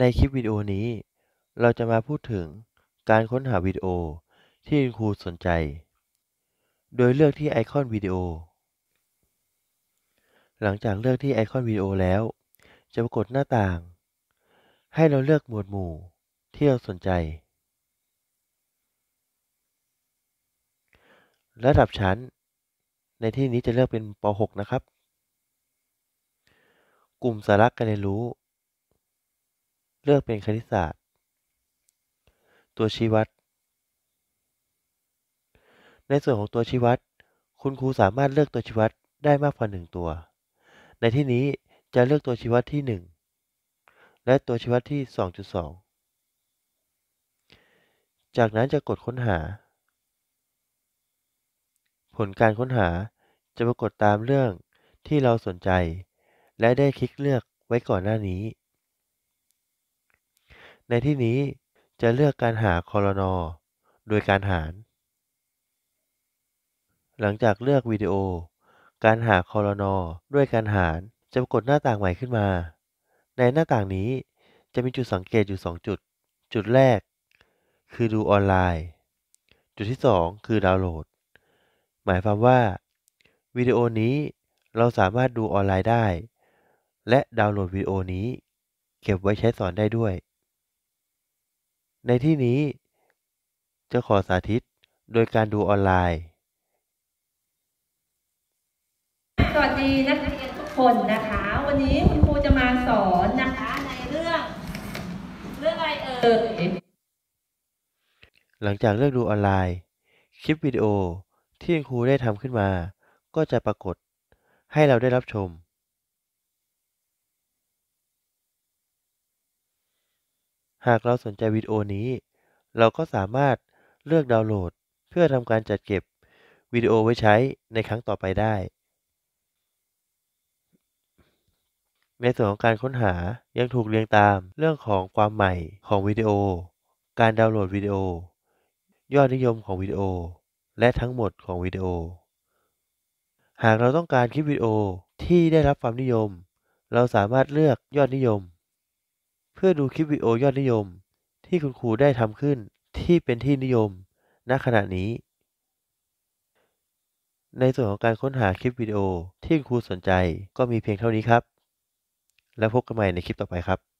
ในคลิปวิดีโอนี้เราจะมาพูดถึงการค้นหาวิดีโอที่คุณครูสนใจ โดยเลือกที่ไอคอนวิดีโอ หลังจากเลือกที่ไอคอนวิดีโอแล้วจะปรากฏหน้าต่าง ให้เราเลือกหมวดหมู่ที่เราสนใจ ระดับชั้น ในที่นี้จะเลือกเป็นป .6 นะครับ กลุ่มสาระการเรียนรู้เลือกเป็นคณิตศาสตร์ ตัวชี้วัด ในส่วนของตัวชี้วัด คุณครูสามารถเลือกตัวชี้วัดได้มากกว่า 1 ตัว ในที่นี้จะเลือกตัวชี้วัดที่ 1 และตัวชี้วัดที่ 2.2 จากนั้นจะกดค้นหา ผลการค้นหาจะปรากฏตามเรื่องที่เราสนใจ และได้คลิกเลือกไว้ก่อนหน้านี้ในที่นี้จะเลือกการหาคอรนอโดยการหาร หลังจากเลือกวิดีโอการหาคอรนอด้วยการหารจะปรากฏหน้าต่างใหม่ขึ้นมา ในหน้าต่างนี้จะมีจุดสังเกตอยู่2จุด จุดแรกคือดูออนไลน์ จุดที่ 2 คือดาวน์โหลด หมายความว่าวิดีโอนี้เราสามารถดูออนไลน์ได้ และดาวน์โหลดวิดีโอนี้ เก็บไว้ใช้สอนได้ด้วยในที่นี้จะขอสาธิตโดยการดูออนไลน์ สวัสดีนักเรียนทุกคนนะคะ วันนี้คุณครูจะมาสอนนะคะในเรื่องเรื่องอะไรเอ่ยหลังจากเลือกดูออนไลน์ คลิปวิดีโอที่คุณครูได้ทำขึ้นมา ก็จะปรากฏให้เราได้รับชมหากเราสนใจวิดีโอนี้ เราก็สามารถเลือกดาวน์โหลดเพื่อทำการจัดเก็บวิดีโอไว้ใช้ในครั้งต่อไปได้ ในส่วนของการค้นหายังถูกเรียงตามเรื่องของความใหม่ของวิดีโอ การดาวน์โหลดวิดีโอ ยอดนิยมของวิดีโอ และทั้งหมดของวิดีโอ หากเราต้องการคลิปวิดีโอที่ได้รับความนิยม เราสามารถเลือกยอดนิยมเพื่อดูคลิปวิดีโอยอดนิยมที่คุณครูได้ทำขึ้นที่เป็นที่นิยมณขณะนี้ ในส่วนของการค้นหาคลิปวิดีโอที่คุณครูสนใจก็มีเพียงเท่านี้ครับ แล้วพบกันใหม่ในคลิปต่อไปครับ